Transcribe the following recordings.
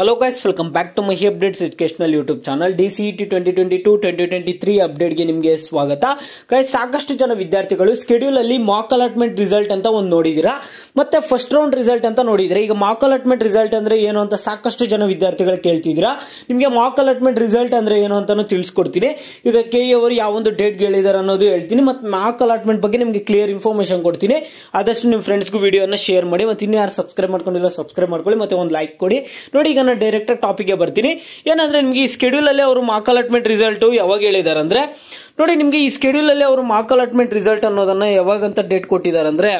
hello guys welcome back to my updates educational YouTube channel D 2022 T twenty twenty two twenty twenty three ಅಪ್ಡೇಟ್ಗೆ ನಿಮಗೆ ಸ್ವಾಗತ guys ಸಾಕಷ್ಟು ಜನ ವಿದ್ಯಾರ್ಥಿಗಳು ಅಲ್ಲಿ ಮಾಕ್ ಅಲಾಟ್ಮೆಂಟ್ ರಿಸಲ್ಟ್ ಅಂತ ಒಂದು ನೋಡಿದಿರಾ ಮತ್ತೆ ಫಸ್ಟ್ ರೌಂಡ್ ರಿಸಲ್ಟ್ ಅಂತ ನೋಡಿದ್ರೆ ಈಗ ಮಾಕ್ ಅಲಾಟ್ಮೆಂಟ್ ರಿಸಲ್ಟ್ ಅಂದ್ರೆ ಏನು ಅಂತ ಸಾಕಷ್ಟು ಜನ ವಿದ್ಯಾರ್ಥಿಗಳು ಕೇಳ್ತಿದ್ದೀರಾ ನಿಮಗೆ ಮಾಕ್ ಅಲಾಟ್ಮೆಂಟ್ ರಿಸಲ್ಟ್ ಅಂದ್ರೆ ಏನು ಅಂತಲೂ ತಿಳಿಸ್ಕೊಡ್ತೀನಿ ಈಗ ಕೆ ಇ ಅವರು ಯಾವೊಂದು ಡೇಟ್ ಹೇಳಿದ್ದಾರೆ ಅನ್ನೋದು ಹೇಳ್ತೀನಿ ಮತ್ತೆ ಮಾಕ್ ಅಲಾಟ್ಮೆಂಟ್ ಬಗ್ಗೆ ನಿಮಗೆ ಕ್ಲಿಯರ್ ಇನ್ಫಾರ್ಮೇಷನ್ ಕೊಡ್ತೀನಿ ಆದಷ್ಟು ನಿಮ್ಮ ಫ್ರೆಂಡ್ಸ್ಗೂ ವಿಡಿಯೋನ ಶೇರ್ ಮಾಡಿ ಮತ್ತೆ ಇನ್ನು ಯಾರು ಸಬ್ಸ್ಕ್ರೈಬ್ ಮಾಡ್ಕೊಂಡಿಲ್ಲ ಸಬ್ಸ್ಕ್ರೈಬ್ ಮಾಡ್ಕೊಳ್ಳಿ ಮತ್ತೆ ಒಂದು ಲೈಕ್ ಕೊಡಿ ನೋಡಿ ಈಗ ನಾನು ಟಾಪಿಕ್ ಟಾಪಿಕ್ಗೆ ಬರ್ತೀನಿ ಏನಂದ್ರೆ ನಿಮಗೆ ಈ ಅಲ್ಲಿ ಅವರು ಮಾಕ್ ಅಲಾಟ್ಮೆಂಟ್ ರಿಸಲ್ಟು ಯಾವಾಗ ಹೇಳಿದ್ದಾರೆ ಅಂದ್ರೆ ನೋಡಿ ನಿಮಗೆ ಈ ಅಲ್ಲಿ ಅವರು ಮಾರ್ಕ್ ಅಲಾಟ್ಮೆಂಟ್ ರಿಸಲ್ಟ್ ಅನ್ನೋದನ್ನು ಯಾವಾಗಂತ ಡೇಟ್ ಕೊಟ್ಟಿದ್ದಾರೆ ಅಂದರೆ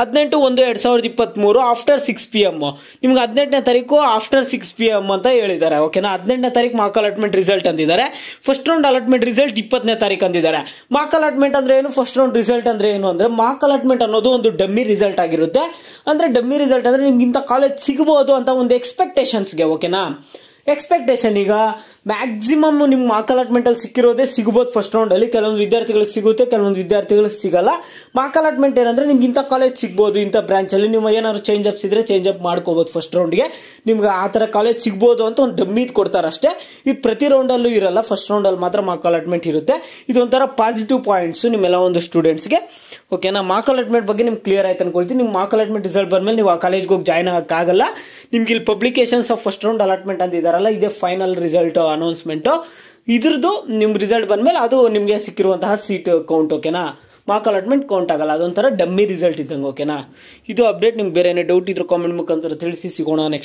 ಹದಿನೆಂಟು ಒಂದು ಎರಡು ಸಾವಿರದ ಇಪ್ಪತ್ತ್ಮೂರು ಆಫ್ಟರ್ ಸಿಕ್ಸ್ ಪಿ ಎಮ್ ನಿಮ್ಗೆ ಹದಿನೆಂಟನೇ ತಾರೀಕು ಆಫ್ಟರ್ ಸಿಕ್ಸ್ ಪಿ ಎಮ್ ಅಂತ ಹೇಳಿದ್ದಾರೆ ಓಕೆನಾ ಹದಿನೆಂಟನೇ ತಾರೀಕು ಮಾರ್ಕ್ ಅಲಾಟ್ಮೆಂಟ್ ರಿಸಲ್ಟ್ ಅಂದಿದ್ದಾರೆ ಫಸ್ಟ್ ರೌಂಡ್ ಅಲಾಟ್ಮೆಂಟ್ ರಿಸಲ್ಟ್ ಇಪ್ಪತ್ತನೇ ತಾರೀಕು ಅಂದಿದ್ದಾರೆ ಮಾರ್ಕ್ ಅಲಾಟ್ಮೆಂಟ್ ಅಂದ್ರೆ ಏನು ಫಸ್ಟ್ ರೌಂಡ್ ರಿಸಲ್ಟ್ ಅಂದ್ರೆ ಏನು ಅಂದ್ರೆ ಮಾರ್ಕ್ ಅಲಾಟ್ಮೆಂಟ್ ಅನ್ನೋದು ಒಂದು ಡಮ್ಮಿ ರಿಸಲ್ಟ್ ಆಗಿರುತ್ತೆ ಅಂದ್ರೆ ಡಮ್ಮಿ ರಿಸಲ್ಟ್ ಅಂದರೆ ನಿಮ್ಗಿಂತ ಕಾಲೇಜ್ ಸಿಗಬಹುದು ಅಂತ ಒಂದು ಎಕ್ಸ್ಪೆಕ್ಟೇಷನ್ಸ್ಗೆ ಓಕೆನಾ ಎಕ್ಸ್ಪೆಕ್ಟೇಷನ್ ಈಗ ಮ್ಯಾಕ್ಸಿಮಮ್ ನಿಮ್ಮ ಮಾಕ್ ಅಲಾಟ್ಮೆಂಟಲ್ಲಿ ಸಿಕ್ಕಿರೋದೇ ಸಿಗ್ಬೋದು ಫಸ್ಟ್ ರೌಂಡಲ್ಲಿ ಕೆಲವೊಂದು ವಿದ್ಯಾರ್ಥಿಗಳಿಗೆ ಸಿಗುತ್ತೆ ಕೆಲವೊಂದು ವಿದ್ಯಾರ್ಥಿಗಳಿಗೆ ಸಿಗಲ್ಲ ಮಾಕ್ ಅಲಾಟ್ಮೆಂಟ್ ಏನಂದ್ರೆ ನಿಮ್ಗೆ ಇಂಥ ಕಾಲೇಜ್ ಸಿಗ್ಬೋದು ಇಂಥ ಬ್ರಾಂಚಲ್ಲಿ ನೀವು ಏನಾದ್ರು ಚೇಂಜ್ ಅಪ್ಸ್ ಇದ್ರೆ ಚೇಂಜ್ ಅಪ್ ಮಾಡ್ಕೋಬೋದು ಫಸ್ಟ್ ರೌಂಡ್ಗೆ ನಿಮ್ಗೆ ಆ ಥರ ಕಾಲೇಜ್ ಸಿಗ್ಬೋದು ಅಂತ ಒಂದು ಡಮ್ಮಿ ಕೊಡ್ತಾರೆ ಅಷ್ಟೇ ಇದು ಪ್ರತಿ ರೌಂಡಲ್ಲೂ ಇರಲ್ಲ ಫಸ್ಟ್ ರೌಂಡಲ್ಲಿ ಮಾತ್ರ ಮಾಕ್ ಅಲಾಟ್ಮೆಂಟ್ ಇರುತ್ತೆ ಇದೊಂಥರ ಪಾಸಿಟಿವ್ ಪಾಯಿಂಟ್ಸು ಎಲ್ಲ ಒಂದು ಸ್ಟೂಡೆಂಟ್ಸ್ಗೆ ಓಕೆನಾ ಮಾಕ್ ಅಲಾಟ್ಮೆಂಟ್ ಬಗ್ಗೆ ನಿಮ್ಗೆ ಕ್ಲಿಯರ್ ಆಯ್ತು ಅನ್ಕೊಳ್ತೀನಿ ನಿಮ್ಮ ಮಾಕ್ ಅಲಾಟ್ಮೆಂಟ್ ರಿಸಲ್ಟ್ ಮೇಲೆ ನೀವು ಆ ಕಾಲೇಜ್ಗೆ ಹೋಗಿ ಜಾಯ್ನ್ ಆಗೋಕ್ಕಾಗಲ್ಲ ನಿಮ್ಗೆ ಇಲ್ಲಿ publications of first round allotment ಅಂತ ಇದಾರಲ್ಲ ಇದೇ ಫೈನಲ್ ರಿಸಲ್ಟ್ ಅನೌನ್ಸ್ಮೆಂಟ್ ಇದ್ರದ್ದು ನಿಮ್ ರಿಸಲ್ಟ್ ಬಂದ್ಮೇಲೆ ಅದು ನಿಮಗೆ ಸಿಕ್ಕಿರುವಂತಹ ಸೀಟ್ ಕೌಂಟ್ ಓಕೆನಾ ಮಾರ್ಕ್ ಅಲಾಟ್ಮೆಂಟ್ ಕೌಂಟ್ ಆಗಲ್ಲ ಅದೊಂಥರ ಡಮ್ಮಿ ರಿಸಲ್ಟ್ ಇದ್ದಂಗೆ ಓಕೆನಾ ಇದು ಅಪ್ಡೇಟ್ ನಿಮ್ಗೆ ಬೇರೆ ಏನೇ ಡೌಟ್ ಇದ್ರೆ ಕಾಮೆಂಟ್ ಮುಖಾಂತರ ತಿಳಿಸಿ ಸಿಗೋಣ ನೆಕ್ಸ್ಟ್